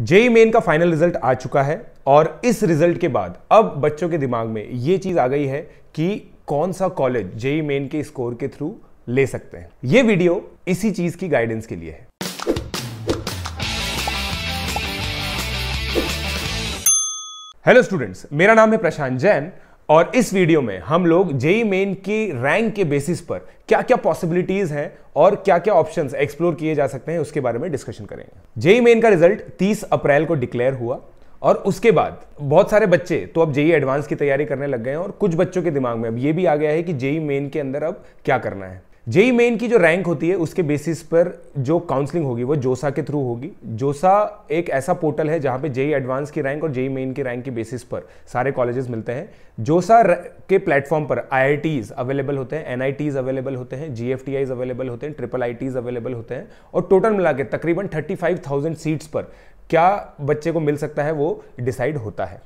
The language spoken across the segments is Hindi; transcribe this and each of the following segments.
जेई मेन का फाइनल रिजल्ट आ चुका है और इस रिजल्ट के बाद अब बच्चों के दिमाग में ये चीज़ आ गई है कि कौन सा कॉलेज जेई मेन के स्कोर के थ्रू ले सकते हैं ये वीडियो इसी चीज़ की गाइडेंस के लिए है हेलो स्टूडेंट्स मेरा नाम है प्रशांत जैन और इस वीडियो में हम लोग जेई मेन की रैंक के बेसिस पर क्या क्या पॉसिबिलिटीज हैं और क्या क्या ऑप्शंस एक्सप्लोर किए जा सकते हैं उसके बारे में डिस्कशन करेंगे जेई मेन का रिजल्ट 30 अप्रैल को डिक्लेयर हुआ और उसके बाद बहुत सारे बच्चे तो अब जेई एडवांस की तैयारी करने लग गए हैं और कुछ बच्चों के दिमाग में अब ये भी आ गया है कि जेई मेन के अंदर अब क्या करना है जेई मेन की जो रैंक होती है उसके बेसिस पर जो काउंसलिंग होगी वो जोसा के थ्रू होगी जोसा एक ऐसा पोर्टल है जहां पे जेई एडवांस की रैंक और जेई मेन की रैंक के बेसिस पर सारे कॉलेजेस मिलते हैं जोसा के प्लेटफॉर्म पर आई अवेलेबल होते हैं एन अवेलेबल होते हैं जी अवेलेबल होते हैं ट्रिपल आई अवेलेबल होते हैं और टोटल मिला के तकरीबन थर्टी सीट्स पर क्या बच्चे को मिल सकता है वो डिसाइड होता है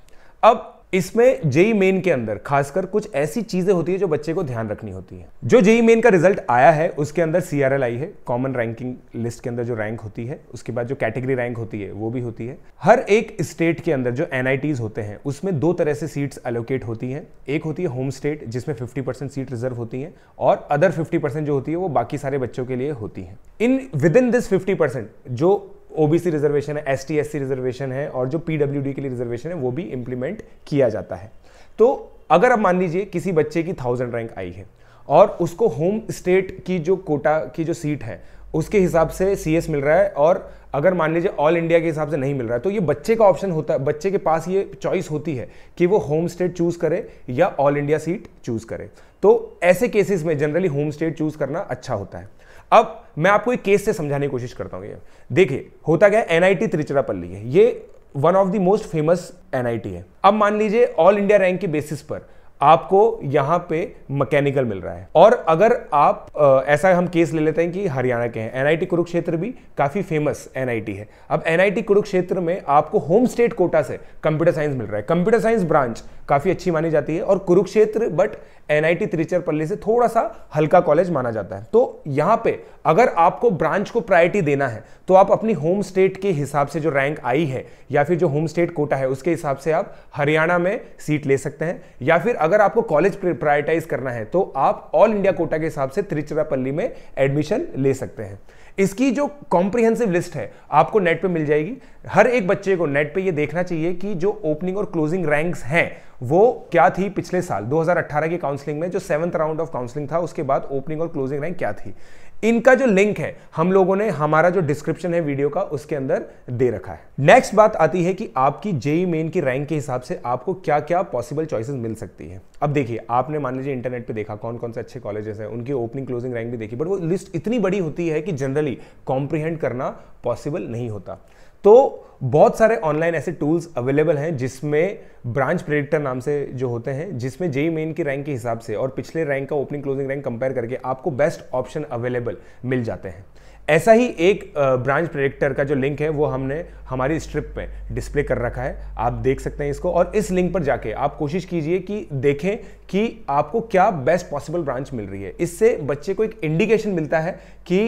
अब इसमें जेई मेन के अंदर खासकर कुछ ऐसी चीजें होती है जो बच्चे को ध्यान रखनी होती है जो जेई मेन का रिजल्ट आया है उसके अंदर सी आई है कॉमन रैंकिंग लिस्ट के अंदर जो रैंक होती है उसके बाद जो कैटेगरी रैंक होती है वो भी होती है हर एक स्टेट के अंदर जो एन होते हैं उसमें दो तरह से सीट्स एलोकेट होती हैं एक होती है होम स्टेट जिसमें परसेंट सीट रिजर्व होती है और अदर परसेंट जो होती है वो बाकी सारे बच्चों के लिए होती है in with in this percent जो ओबीसी रिजर्वेशन है एस टी रिजर्वेशन है और जो पीडब्ल्यूडी के लिए रिजर्वेशन है वो भी इम्प्लीमेंट किया जाता है तो अगर आप मान लीजिए किसी बच्चे की थाउजेंड रैंक आई है और उसको होम स्टेट की जो कोटा की जो सीट है उसके हिसाब से सी मिल रहा है और अगर मान लीजिए ऑल इंडिया के हिसाब से नहीं मिल रहा है तो ये बच्चे का ऑप्शन होता है बच्चे के पास ये चॉइस होती है कि वो होम स्टेट चूज़ करे या ऑल इंडिया सीट चूज़ करे तो ऐसे केसेस में जनरली होम स्टेट चूज़ करना अच्छा होता है अब मैं आपको एक केस से समझाने की कोशिश करता हूँ ये देखिए होता क्या है एनआईटी त्रिचरापल्ली है ये one of the most famous NIT है अब मान लीजिए ऑल इंडिया रैंक के बेसिस पर आपको यहाँ पे मैकेनिकल मिल रहा है और अगर आप आ, ऐसा हम केस ले लेते हैं कि हरियाणा के हैं एनआईटी कुरुक्षेत्र भी काफ़ी फेमस एनआईटी है अब एनआईटी कुरुक्षेत्र में आपको होम स्टेट कोटा से कंप्यूटर साइंस मिल रहा है कंप्यूटर साइंस ब्रांच काफ़ी अच्छी मानी जाती है और Kurukshetra but N I T से थोड़ा सा हल्का कॉलेज माना जाता है तो यहाँ पे अगर आपको ब्रांच को प्रायोरिटी देना है तो आप अपनी होम स्टेट के हिसाब से जो रैंक आई है या फिर जो होम स्टेट कोटा है उसके हिसाब से आप हरियाणा में सीट ले सकते हैं या फिर अगर आपको कॉलेज प्रायोरिटाइज करना है तो आप ऑल इंडिया कोटा के हिसाब से त्रिचरापल्ली में एडमिशन ले सकते हैं इसकी जो कॉम्प्रिहेंसिव लिस्ट है आपको नेट पे मिल जाएगी हर एक बच्चे को नेट पे ये देखना चाहिए कि जो ओपनिंग और क्लोजिंग रैंक्स हैं वो क्या थी पिछले साल 2018 की काउंसलिंग में जो सेवंथ राउंड ऑफ काउंसलिंग था उसके बाद ओपनिंग और क्लोजिंग रैंक क्या थी इनका जो लिंक है हम लोगों ने हमारा जो डिस्क्रिप्शन है वीडियो का उसके अंदर दे रखा है नेक्स्ट बात आती है कि आपकी जेई मेन e की रैंक के हिसाब से आपको क्या क्या पॉसिबल चॉइसेस मिल सकती है अब देखिए आपने मान लीजिए इंटरनेट पे देखा कौन कौन से अच्छे कॉलेजेस हैं उनकी ओपनिंग क्लोजिंग रैंक भी देखी बट वो लिस्ट इतनी बड़ी होती है कि जनरली कॉम्प्रीहेंड करना पॉसिबल नहीं होता तो बहुत सारे ऑनलाइन ऐसे टूल्स अवेलेबल हैं जिसमें ब्रांच प्रेडिक्टर नाम से जो होते हैं जिसमें जेई मेन की रैंक के हिसाब से और पिछले रैंक का ओपनिंग क्लोजिंग रैंक कंपेयर करके आपको बेस्ट ऑप्शन अवेलेबल मिल जाते हैं ऐसा ही एक ब्रांच प्रेडिक्टर का जो लिंक है वो हमने हमारी स्ट्रिप में डिस्प्ले कर रखा है आप देख सकते हैं इसको और इस लिंक पर जाके आप कोशिश कीजिए कि देखें कि आपको क्या बेस्ट पॉसिबल ब्रांच मिल रही है इससे बच्चे को एक इंडिकेशन मिलता है कि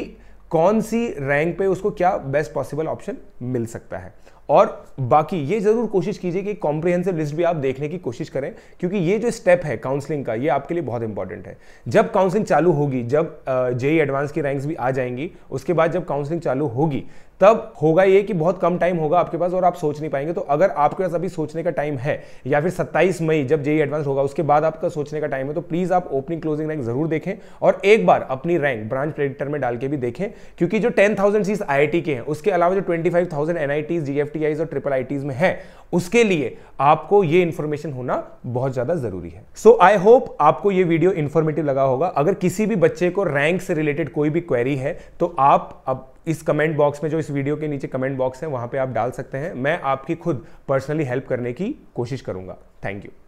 कौन सी रैंक पे उसको क्या बेस्ट पॉसिबल ऑप्शन मिल सकता है और बाकी ये ज़रूर कोशिश कीजिए कि कॉम्प्रिहेंसिव लिस्ट भी आप देखने की कोशिश करें क्योंकि ये जो स्टेप है काउंसलिंग का ये आपके लिए बहुत इंपॉर्टेंट है जब काउंसलिंग चालू होगी जब जेई एडवांस e की रैंक्स भी आ जाएंगी उसके बाद जब काउंसलिंग चालू होगी तब होगा ये कि बहुत कम टाइम होगा आपके पास और आप सोच नहीं पाएंगे तो अगर आपके पास अभी सोचने का टाइम है या फिर 27 मई जब जेई एडवांस e होगा उसके बाद आपका सोचने का टाइम है तो प्लीज़ आप ओपनिंग क्लोजिंग रैंक जरूर देखें और एक बार अपनी रैंक ब्रांच प्रेडिक्टर में डाल के भी देखें क्योंकि जो टेन थाउजेंड सीट्स आई के हैं उसके अलावा जो twenty five thousand NITs GF F और ट्रिपल आई में है उसके लिए आपको ये इन्फॉर्मेशन होना बहुत ज़्यादा ज़रूरी है सो आई होप आपको ये वीडियो इन्फॉर्मेटिव लगा होगा अगर किसी भी बच्चे को रैंक से रिलेटेड कोई भी क्वेरी है तो आप अब इस कमेंट बॉक्स में जो इस वीडियो के नीचे कमेंट बॉक्स है वहां पे आप डाल सकते हैं मैं आपकी खुद पर्सनली हेल्प करने की कोशिश करूंगा थैंक यू